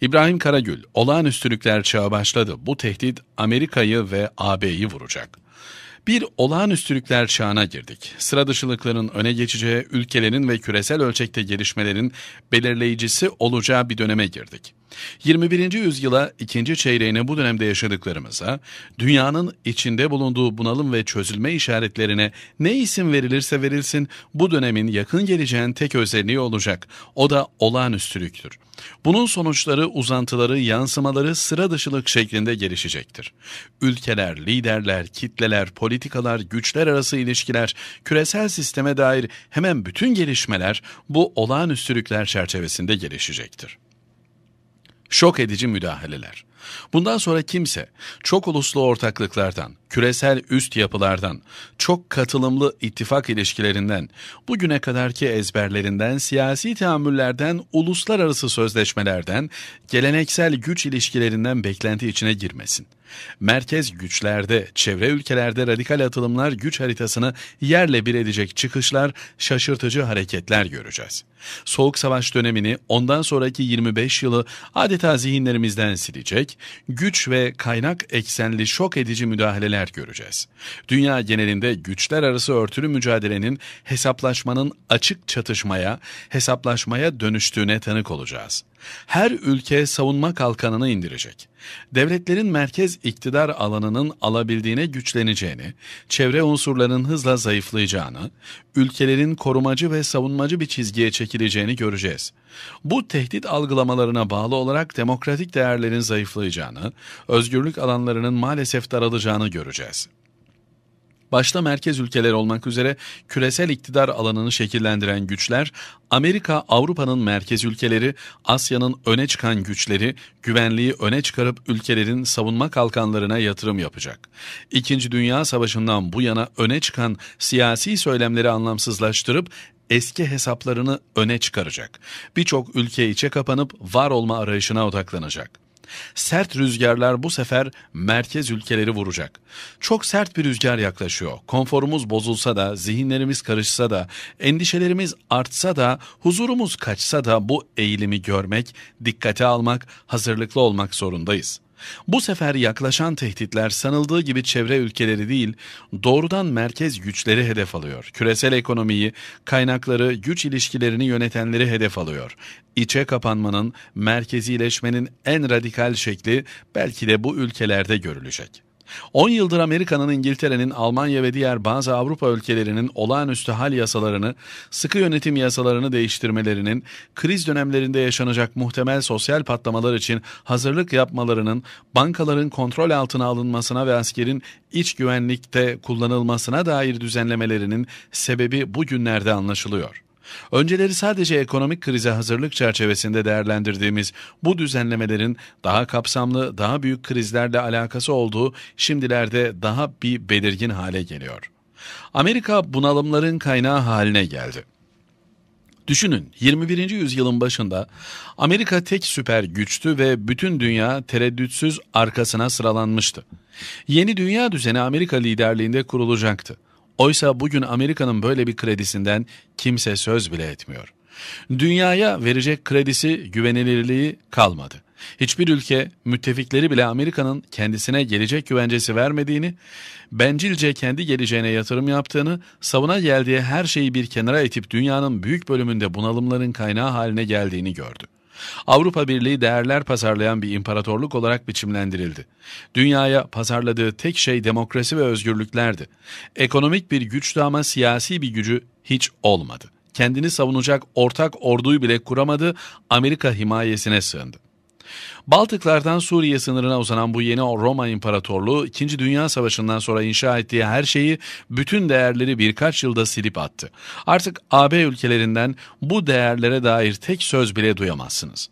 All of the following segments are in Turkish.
İbrahim Karagül, olağanüstülükler çağı başladı. Bu tehdit Amerika'yı ve AB'yi vuracak. Bir olağanüstülükler çağına girdik. Sıra dışılıkların öne geçeceği, ülkelerin ve küresel ölçekte gelişmelerin belirleyicisi olacağı bir döneme girdik. 21. yüzyıla ikinci çeyreğine bu dönemde yaşadıklarımıza, dünyanın içinde bulunduğu bunalım ve çözülme işaretlerine ne isim verilirse verilsin bu dönemin yakın geleceğin tek özelliği olacak. O da olağanüstülüktür. Bunun sonuçları, uzantıları, yansımaları sıra dışılık şeklinde gelişecektir. Ülkeler, liderler, kitleler, politikalar, güçler arası ilişkiler, küresel sisteme dair hemen bütün gelişmeler bu olağanüstülükler çerçevesinde gelişecektir. Şok edici müdahaleler. Bundan sonra kimse çok uluslu ortaklıklardan, küresel üst yapılardan, çok katılımlı ittifak ilişkilerinden, bugüne kadarki ezberlerinden, siyasi teamüllerden, uluslararası sözleşmelerden, geleneksel güç ilişkilerinden beklenti içine girmesin. Merkez güçlerde, çevre ülkelerde radikal atılımlar güç haritasını yerle bir edecek çıkışlar, şaşırtıcı hareketler göreceğiz. Soğuk savaş dönemini ondan sonraki 25 yılı adeta zihinlerimizden silecek, güç ve kaynak eksenli şok edici müdahaleler gelişmeler göreceğiz. Dünya genelinde güçler arası örtülü mücadelenin hesaplaşmanın açık çatışmaya, hesaplaşmaya dönüştüğüne tanık olacağız. Her ülke savunma kalkanını indirecek. Devletlerin merkez iktidar alanının alabildiğine güçleneceğini, çevre unsurlarının hızla zayıflayacağını, ülkelerin korumacı ve savunmacı bir çizgiye çekileceğini göreceğiz. Bu tehdit algılamalarına bağlı olarak demokratik değerlerin zayıflayacağını, özgürlük alanlarının maalesef daralacağını göreceğiz başta merkez ülkeler olmak üzere küresel iktidar alanını şekillendiren güçler, Amerika, Avrupa'nın merkez ülkeleri, Asya'nın öne çıkan güçleri, güvenliği öne çıkarıp ülkelerin savunma kalkanlarına yatırım yapacak. İkinci Dünya Savaşı'ndan bu yana öne çıkan siyasi söylemleri anlamsızlaştırıp eski hesaplarını öne çıkaracak. Birçok ülke içe kapanıp var olma arayışına odaklanacak. Sert rüzgarlar bu sefer merkez ülkeleri vuracak. Çok sert bir rüzgar yaklaşıyor. Konforumuz bozulsa da, zihinlerimiz karışsa da, endişelerimiz artsa da, huzurumuz kaçsa da bu eğilimi görmek, dikkate almak, hazırlıklı olmak zorundayız. Bu sefer yaklaşan tehditler sanıldığı gibi çevre ülkeleri değil, doğrudan merkez güçleri hedef alıyor. Küresel ekonomiyi, kaynakları, güç ilişkilerini yönetenleri hedef alıyor. İçe kapanmanın, merkezileşmenin en radikal şekli belki de bu ülkelerde görülecek. 10 yıldır Amerika'nın, İngiltere'nin, Almanya ve diğer bazı Avrupa ülkelerinin olağanüstü hal yasalarını, sıkı yönetim yasalarını değiştirmelerinin, kriz dönemlerinde yaşanacak muhtemel sosyal patlamalar için hazırlık yapmalarının, bankaların kontrol altına alınmasına ve askerin iç güvenlikte kullanılmasına dair düzenlemelerinin sebebi bugünlerde anlaşılıyor. Önceleri sadece ekonomik krize hazırlık çerçevesinde değerlendirdiğimiz bu düzenlemelerin daha kapsamlı, daha büyük krizlerle alakası olduğu şimdilerde daha bir belirgin hale geliyor. Amerika bunalımların kaynağı haline geldi. Düşünün 21. yüzyılın başında Amerika tek süper güçtü ve bütün dünya tereddütsüz arkasına sıralanmıştı. Yeni dünya düzeni Amerika liderliğinde kurulacaktı. Oysa bugün Amerika'nın böyle bir kredisinden kimse söz bile etmiyor. Dünyaya verecek kredisi güvenilirliği kalmadı. Hiçbir ülke müttefikleri bile Amerika'nın kendisine gelecek güvencesi vermediğini, bencilce kendi geleceğine yatırım yaptığını, savuna geldiği her şeyi bir kenara itip dünyanın büyük bölümünde bunalımların kaynağı haline geldiğini gördü. Avrupa Birliği değerler pazarlayan bir imparatorluk olarak biçimlendirildi. Dünyaya pazarladığı tek şey demokrasi ve özgürlüklerdi. Ekonomik bir güçtü ama siyasi bir gücü hiç olmadı. Kendini savunacak ortak orduyu bile kuramadı, Amerika himayesine sığındı. Baltıklardan Suriye sınırına uzanan bu yeni Roma İmparatorluğu 2. Dünya Savaşı'ndan sonra inşa ettiği her şeyi bütün değerleri birkaç yılda silip attı. Artık AB ülkelerinden bu değerlere dair tek söz bile duyamazsınız.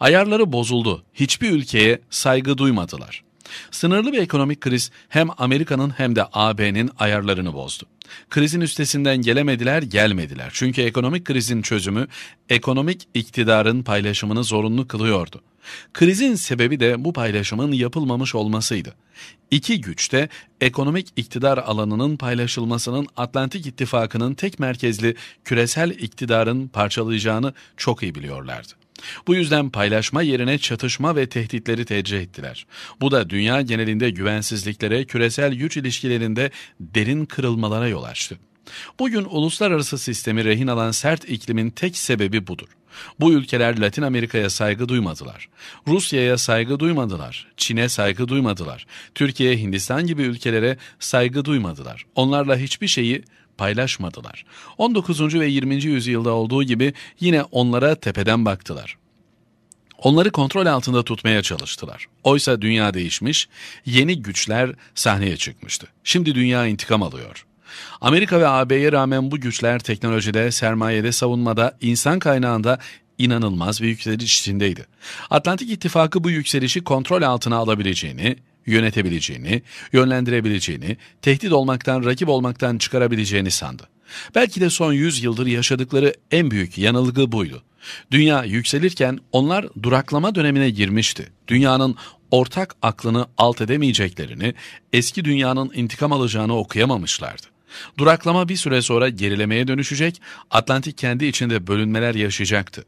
Ayarları bozuldu. Hiçbir ülkeye saygı duymadılar. Sınırlı bir ekonomik kriz hem Amerika'nın hem de AB'nin ayarlarını bozdu. Krizin üstesinden gelemediler, gelmediler. Çünkü ekonomik krizin çözümü ekonomik iktidarın paylaşımını zorunlu kılıyordu. Krizin sebebi de bu paylaşımın yapılmamış olmasıydı. İki güç de ekonomik iktidar alanının paylaşılmasının Atlantik İttifakı'nın tek merkezli küresel iktidarın parçalayacağını çok iyi biliyorlardı. Bu yüzden paylaşma yerine çatışma ve tehditleri tercih ettiler. Bu da dünya genelinde güvensizliklere, küresel güç ilişkilerinde derin kırılmalara yol açtı. Bugün uluslararası sistemi rehin alan sert iklimin tek sebebi budur. Bu ülkeler Latin Amerika'ya saygı duymadılar. Rusya'ya saygı duymadılar. Çin'e saygı duymadılar. Türkiye, Hindistan gibi ülkelere saygı duymadılar. Onlarla hiçbir şeyi paylaşmadılar. 19. ve 20. yüzyılda olduğu gibi yine onlara tepeden baktılar. Onları kontrol altında tutmaya çalıştılar. Oysa dünya değişmiş, yeni güçler sahneye çıkmıştı. Şimdi dünya intikam alıyor. Amerika ve AB'ye rağmen bu güçler teknolojide, sermayede, savunmada, insan kaynağında inanılmaz bir yükseliş içindeydi. Atlantik İttifakı bu yükselişi kontrol altına alabileceğini, yönetebileceğini, yönlendirebileceğini, tehdit olmaktan, rakip olmaktan çıkarabileceğini sandı. Belki de son 100 yıldır yaşadıkları en büyük yanılgı buydu. Dünya yükselirken onlar duraklama dönemine girmişti. Dünyanın ortak aklını alt edemeyeceklerini, eski dünyanın intikam alacağını okuyamamışlardı. Duraklama bir süre sonra gerilemeye dönüşecek, Atlantik kendi içinde bölünmeler yaşayacaktı.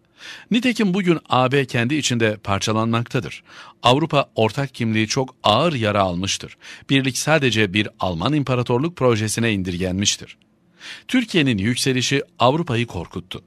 Nitekim bugün AB kendi içinde parçalanmaktadır. Avrupa ortak kimliği çok ağır yara almıştır. Birlik sadece bir Alman imparatorluk projesine indirgenmiştir. Türkiye'nin yükselişi Avrupa'yı korkuttu.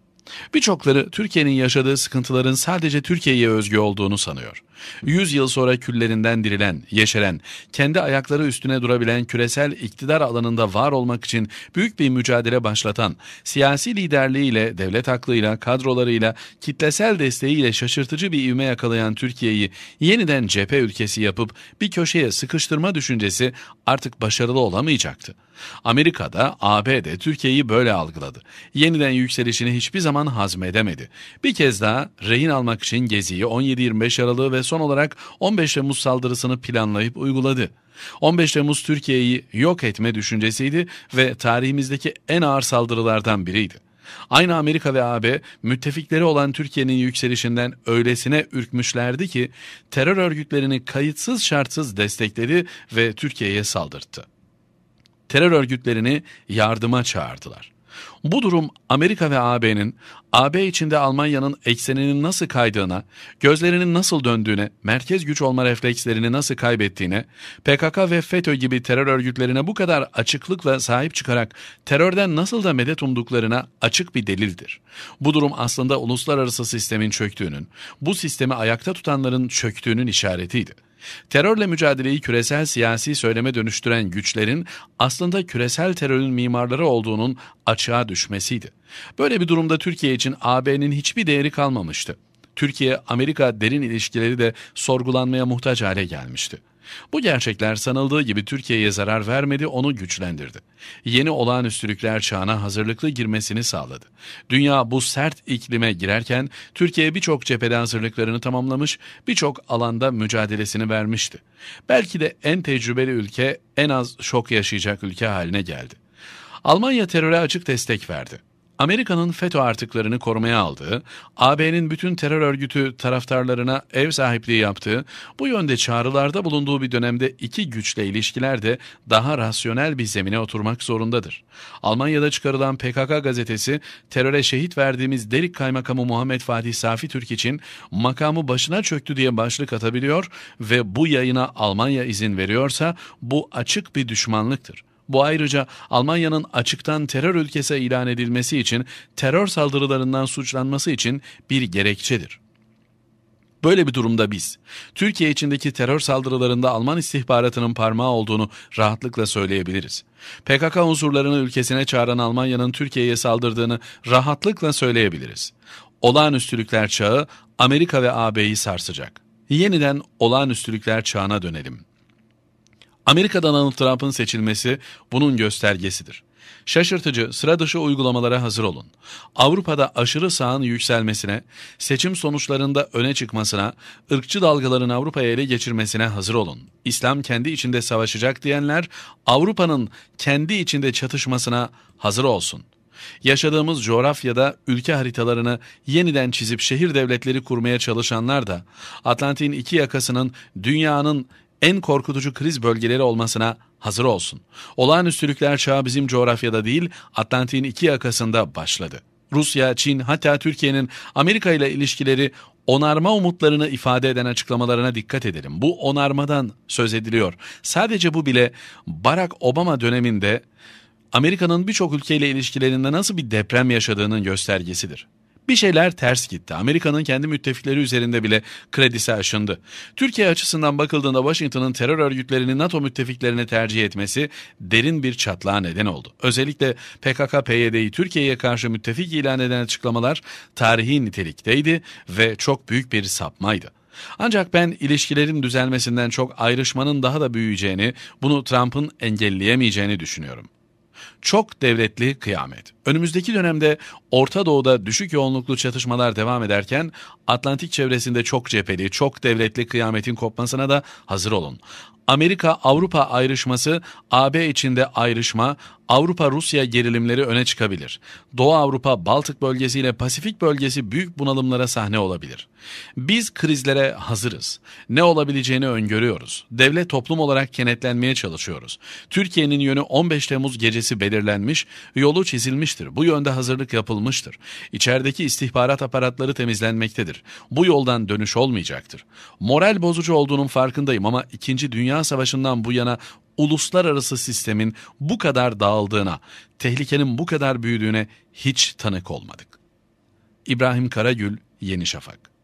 Birçokları Türkiye'nin yaşadığı sıkıntıların sadece Türkiye'ye özgü olduğunu sanıyor. Yüz yıl sonra küllerinden dirilen, yeşeren, kendi ayakları üstüne durabilen küresel iktidar alanında var olmak için büyük bir mücadele başlatan, siyasi liderliğiyle, devlet aklıyla, kadrolarıyla, kitlesel desteğiyle şaşırtıcı bir ivme yakalayan Türkiye'yi yeniden cephe ülkesi yapıp bir köşeye sıkıştırma düşüncesi artık başarılı olamayacaktı. Amerika'da ABD Türkiye'yi böyle algıladı. Yeniden yükselişini hiçbir zaman hazmedemedi. Bir kez daha rehin almak için Gezi'yi 17-25 Aralık'ı ve son olarak 15 Temmuz saldırısını planlayıp uyguladı. 15 Temmuz Türkiye'yi yok etme düşüncesiydi ve tarihimizdeki en ağır saldırılardan biriydi. Aynı Amerika ve AB müttefikleri olan Türkiye'nin yükselişinden öylesine ürkmüşlerdi ki terör örgütlerini kayıtsız şartsız destekledi ve Türkiye'ye saldırttı terör örgütlerini yardıma çağırdılar. Bu durum Amerika ve AB'nin, AB içinde Almanya'nın ekseninin nasıl kaydığına, gözlerinin nasıl döndüğüne, merkez güç olma reflekslerini nasıl kaybettiğine, PKK ve FETÖ gibi terör örgütlerine bu kadar açıklıkla sahip çıkarak terörden nasıl da medet umduklarına açık bir delildir. Bu durum aslında uluslararası sistemin çöktüğünün, bu sistemi ayakta tutanların çöktüğünün işaretiydi. Terörle mücadeleyi küresel siyasi söyleme dönüştüren güçlerin aslında küresel terörün mimarları olduğunun açığa düşmesiydi. Böyle bir durumda Türkiye için AB'nin hiçbir değeri kalmamıştı. Türkiye-Amerika derin ilişkileri de sorgulanmaya muhtaç hale gelmişti. Bu gerçekler sanıldığı gibi Türkiye'ye zarar vermedi, onu güçlendirdi. Yeni olağanüstülükler çağına hazırlıklı girmesini sağladı. Dünya bu sert iklime girerken Türkiye birçok cephede hazırlıklarını tamamlamış, birçok alanda mücadelesini vermişti. Belki de en tecrübeli ülke en az şok yaşayacak ülke haline geldi. Almanya teröre açık destek verdi. Amerika'nın FETÖ artıklarını korumaya aldığı, AB'nin bütün terör örgütü taraftarlarına ev sahipliği yaptığı, bu yönde çağrılarda bulunduğu bir dönemde iki güçle ilişkiler de daha rasyonel bir zemine oturmak zorundadır. Almanya'da çıkarılan PKK gazetesi, teröre şehit verdiğimiz Delik Kaymakamı Muhammed Fatih Safi Türk için makamı başına çöktü diye başlık atabiliyor ve bu yayına Almanya izin veriyorsa bu açık bir düşmanlıktır. Bu ayrıca Almanya'nın açıktan terör ülkesi ilan edilmesi için terör saldırılarından suçlanması için bir gerekçedir. Böyle bir durumda biz, Türkiye içindeki terör saldırılarında Alman istihbaratının parmağı olduğunu rahatlıkla söyleyebiliriz. PKK unsurlarını ülkesine çağıran Almanya'nın Türkiye'ye saldırdığını rahatlıkla söyleyebiliriz. Olağanüstülükler çağı Amerika ve AB'yi sarsacak. Yeniden olağanüstülükler çağına dönelim. Amerika'da Donald Trump'ın seçilmesi bunun göstergesidir. Şaşırtıcı, sıra dışı uygulamalara hazır olun. Avrupa'da aşırı sağın yükselmesine, seçim sonuçlarında öne çıkmasına, ırkçı dalgaların Avrupa'ya ele geçirmesine hazır olun. İslam kendi içinde savaşacak diyenler, Avrupa'nın kendi içinde çatışmasına hazır olsun.'' Yaşadığımız coğrafyada ülke haritalarını yeniden çizip şehir devletleri kurmaya çalışanlar da Atlantik'in iki yakasının dünyanın en korkutucu kriz bölgeleri olmasına hazır olsun. Olağanüstülükler çağı bizim coğrafyada değil, Atlantik'in iki yakasında başladı. Rusya, Çin hatta Türkiye'nin Amerika ile ilişkileri onarma umutlarını ifade eden açıklamalarına dikkat edelim. Bu onarmadan söz ediliyor. Sadece bu bile Barack Obama döneminde Amerika'nın birçok ülkeyle ilişkilerinde nasıl bir deprem yaşadığının göstergesidir bir şeyler ters gitti. Amerika'nın kendi müttefikleri üzerinde bile kredisi aşındı. Türkiye açısından bakıldığında Washington'ın terör örgütlerini NATO müttefiklerine tercih etmesi derin bir çatlağa neden oldu. Özellikle PKK-PYD'yi Türkiye'ye karşı müttefik ilan eden açıklamalar tarihi nitelikteydi ve çok büyük bir sapmaydı. Ancak ben ilişkilerin düzelmesinden çok ayrışmanın daha da büyüyeceğini, bunu Trump'ın engelleyemeyeceğini düşünüyorum. Çok devletli kıyamet. Önümüzdeki dönemde Orta Doğu'da düşük yoğunluklu çatışmalar devam ederken Atlantik çevresinde çok cepheli, çok devletli kıyametin kopmasına da hazır olun. Amerika-Avrupa ayrışması, AB içinde ayrışma, Avrupa-Rusya gerilimleri öne çıkabilir. Doğu Avrupa, Baltık bölgesi ile Pasifik bölgesi büyük bunalımlara sahne olabilir. Biz krizlere hazırız. Ne olabileceğini öngörüyoruz. Devlet toplum olarak kenetlenmeye çalışıyoruz. Türkiye'nin yönü 15 Temmuz gecesi belirlenmiş, yolu çizilmiştir. Bu yönde hazırlık yapılmıştır. İçerideki istihbarat aparatları temizlenmektedir. Bu yoldan dönüş olmayacaktır. Moral bozucu olduğunun farkındayım ama 2. Dünya Savaşı'ndan bu yana uluslararası sistemin bu kadar dağıldığına, tehlikenin bu kadar büyüdüğüne hiç tanık olmadık. İbrahim Karagül, Yeni Şafak